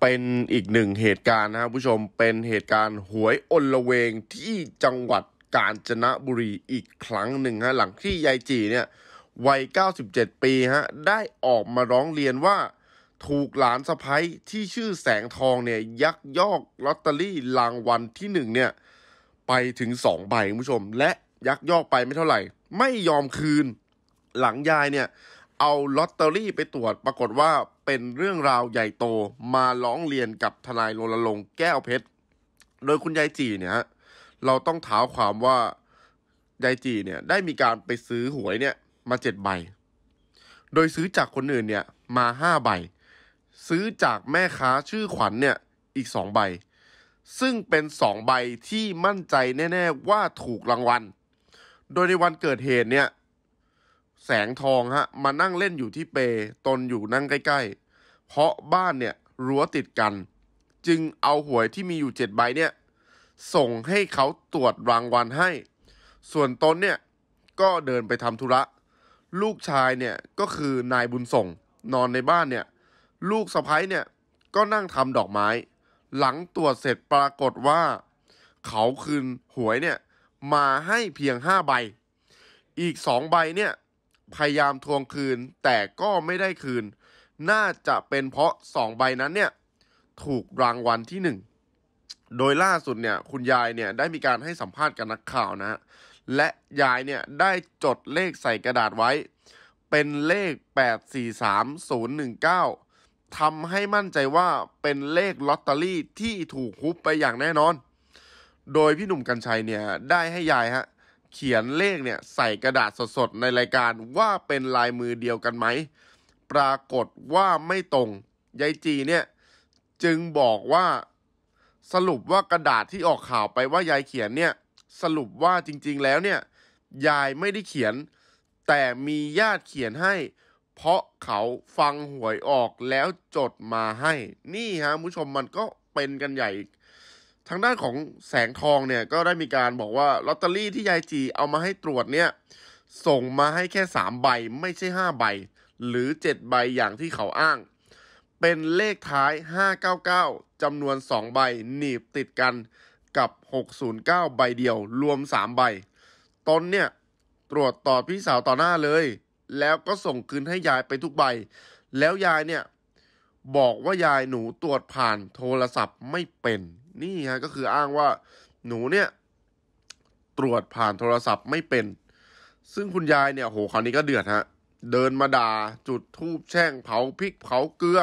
เป็นอีกหนึ่งเหตุการณ์นะครับผู้ชมเป็นเหตุการณ์หวยอนละเวงที่จังหวัดกาญจนบุรีอีกครั้งหนึ่งฮะหลังที่ยายจีเนี่ยวัย 97 ปีฮะได้ออกมาร้องเรียนว่า ถูกหลานสะพ้ยที่ชื่อแสงทองเนี่ยยักยอกลอตเตอรี่รางวัลที่หนึ่งเนี่ยไปถึงสองใบผู้ชม และยักยอกไปไม่เท่าไหร่ ไม่ยอมคืนหลังยายเนี่ยเอาลอตเตอรี่ไปตรวจปรากฏว่าเป็นเรื่องราวใหญ่โตมาร้องเรียนกับทนายรลลงลงแก้วเพชร โดยคุณยายจีเนี่ยเราต้องถา้าความว่า ยายจีเนี่ยได้มีการไปซื้อหวยเนี่ยมาเจ็ดใบ โดยซื้อจากคนอื่นเนี่ยมาห้าใบ ซื้อจากแม่ค้าชื่อขวัญเนี่ยอีกสองใบ ซึ่งเป็นสองใบที่มั่นใจแน่ๆว่าถูกรางวัลโดยในวันเกิดเหตุเนี่ยแสงทองฮะมานั่งเล่นอยู่ที่เป ตนอยู่นั่งใกล้ๆ เพราะบ้านเนี่ยรั้วติดกัน จึงเอาหวยที่มีอยู่เจ็ดใบเนี่ยส่งให้เขาตรวจรางวัลให้ ส่วนตนเนี่ยก็เดินไปทำธุระ ลูกชายเนี่ยก็คือนายบุญส่ง นอนในบ้านเนี่ยลูกสะพ้ยเนี่ยก็นั่งทำดอกไม้ หลังตรวจเสร็จปรากฏว่า เขาคืนหวยเนี่ยมาให้เพียงห้าใบอีกสองใบเนี่ยพยายามทวงคืนแต่ก็ไม่ได้คืนน่าจะเป็นเพราะสองใบนั้นเนี่ยถูกรางวัลที่หนึ่งโดยล่าสุดเนี่ยคุณยายเนี่ยได้มีการให้สัมภาษณ์กับนักข่าวนะฮะและยายเนี่ยได้จดเลขใส่กระดาษไว้ เป็นเลข 843019ทำให้มั่นใจว่าเป็นเลขลอตเตอรี่ที่ถูกฮุบไปอย่างแน่นอน โดยพี่หนุ่มกัญชัยเนี่ยได้ให้ยายฮะเขียนเลขเนี่ยใส่กระดาษสด ๆ ในรายการว่าเป็นลายมือเดียวกันไหม ปรากฏว่าไม่ตรงยายจีเนี่ยจึงบอกว่าสรุปว่ากระดาษที่ออกข่าวไปว่ายายเขียนเนี่ยสรุปว่าจริงๆแล้วเนี่ยยายไม่ได้เขียน แต่มีญาติเขียนให้ เพราะเขาฟังหวยออกแล้วจดมาให้ นี่ฮะผู้ชมมันก็เป็นกันใหญ่ทางด้านของแสงทองเนี่ย ก็ได้มีการบอกว่าลอตเตอรี่ที่ยายจีเอามาให้ตรวจเนี่ย ส่งมาให้แค่ 3 ใบไม่ใช่ 5 ใบ หรือ 7 ใบอย่างที่เขาอ้าง เป็นเลขท้าย 599จำนวน 2 ใบหนีบติดกันกับ 609 ใบเดียว รวม 3 ใบตนเนี่ย ตรวจต่อพี่สาวต่อหน้าเลย แล้วก็ส่งคืนให้ยายไปทุกใบ แล้วยายเนี่ยบอกว่ายายหนูตรวจผ่านโทรศัพท์ไม่เป็น นี่ฮะก็คืออ้างว่าหนูเนี่ย ตรวจผ่านโทรศัพท์ไม่เป็น ซึ่งคุณยายเนี่ยโหคราวนี้ก็เดือดฮะ เดินมาด่าจุดทูบแช่งเผาพริกเผาเกลือ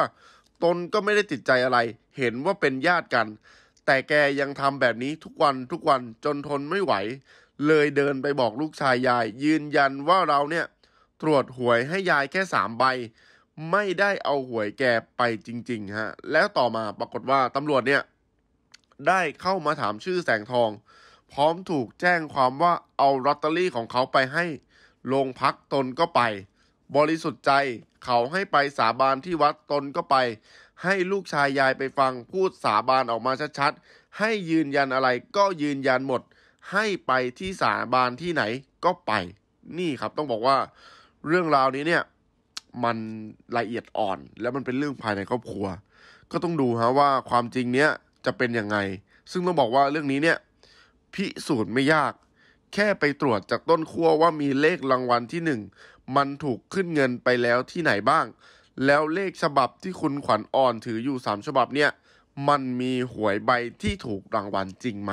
ตนก็ไม่ได้ติดใจอะไร เห็นว่าเป็นญาติกัน แต่แกยังทำแบบนี้ทุกวันทุกวันจนทนไม่ไหว เลยเดินไปบอกลูกชายยาย ยืนยันว่าเราเนี่ยตรวจหวยให้ยายแค่สามใบไม่ได้เอาหวยแกไปจริงๆฮะแล้วต่อมาปรากฏว่าตำรวจเนี่ย ได้เข้ามาถามชื่อแสงทอง พร้อมถูกแจ้งความว่าเอาลอตเตอรี่ของเขาไปให้โรงพักตนก็ไป บริสุทธิ์ใจเขาให้ไปสาบานที่วัดตนก็ไป ให้ลูกชายยายไปฟังพูดสาบานออกมาชัดๆให้ยืนยันอะไรก็ยืนยันหมด ให้ไปที่สาบานที่ไหนก็ไป นี่ครับต้องบอกว่า เรื่องราวนี้เนี่ยมันละเอียดอ่อนแล้วมันเป็นเรื่องภายในครอบครัว ก็ต้องดูฮะว่าความจริงเนี้ยจะเป็นยังไง ซึ่งต้องบอกว่าเรื่องนี้เนี่ยพิสูจน์ไม่ยาก แค่ไปตรวจจากต้นขั้วว่ามีเลขรางวัลที่หนึ่งมันถูกขึ้นเงินไปแล้วที่ไหนบ้าง แล้วเลขฉบับที่คุณขวัญอ่อนถืออยู่สามฉบับเนี่ยมันมีหวยใบที่ถูกรางวัลจริงไหม